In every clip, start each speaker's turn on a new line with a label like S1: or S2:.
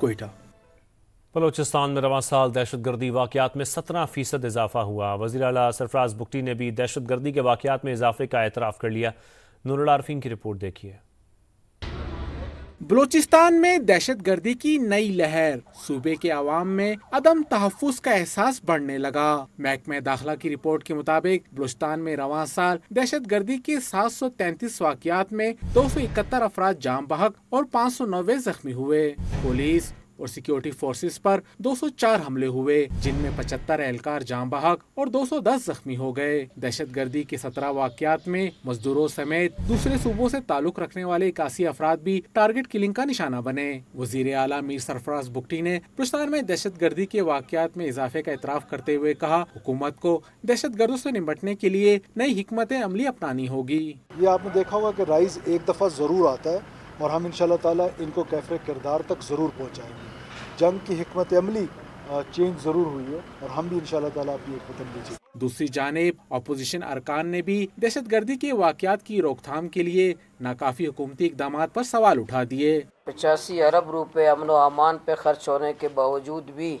S1: कोयटा
S2: बलोचिस्तान में रवा साल दहशत गर्दी वाकत में सत्रह फीसद इजाफा हुआ वजी अला सरफराज बुकटी ने भी दहशत गर्दी के वाकत में इजाफे का एतराफ़ कर लिया नूरल की रिपोर्ट देखी है बलूचिस्तान में दहशत गर्दी की नई लहर सूबे के आवाम में अदम तहफ़ का एहसास बढ़ने लगा महकमे दाखिला की रिपोर्ट के मुताबिक बलूचिस्तान में रवा साल दहशत गर्दी के सात सौ तैतीस वाकियात में दो सौ इकहत्तर अफराज जाम बहक और पाँच सौ नब्बे जख्मी हुए पुलिस और सिक्योरिटी फोर्सेज पर 204 हमले हुए जिनमें 75 एहलकार जाम बहक और 210 जख्मी हो गए दहशत गर्दी के 17 वाकयात में मजदूरों समेत दूसरे सूबों से ताल्लुक रखने वाले इक्यासी अफराद भी टारगेट किलिंग का निशाना बने वजीर अला मीर सरफराज बुकटी ने पुरस्तान में दहशत गर्दी के वाकयात में इजाफे का इतराफ करते हुए कहा हुकूमत को दहशत गर्दों ऐसी निपटने के लिए नई हमत अमली अपनानी होगी ये आपने देखा
S1: होगा की राइज एक दफा जरूर आता है और हम इन ताला इनको कैफे किरदार तक जरूर पहुँचाएंगे जंग की हमत अमली चेंज ज़रूर हुई है और हम भी अपनी
S2: दूसरी जानब अपोजिशन अरकान ने भी दहशत गर्दी के वाकत की रोकथाम के लिए नाकाफी हुकूमती इकदाम पर सवाल उठा दिए
S3: पचासी अरब रुपए अमन अमान पर खर्च होने के बावजूद भी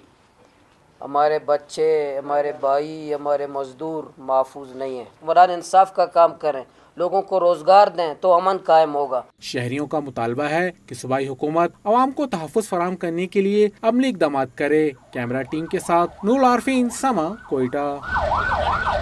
S3: हमारे बच्चे हमारे भाई हमारे मजदूर महफूज नहीं है हुमरान इंसाफ का काम करें लोगों को रोजगार दें तो अमन कायम होगा
S2: शहरियों का मुतालबा है कि सूबाई हुकूमत आवाम को तहफ़ फराम करने के लिए अमली इकदाम करे कैमरा टीम के साथ नूल आरफी समा कोयटा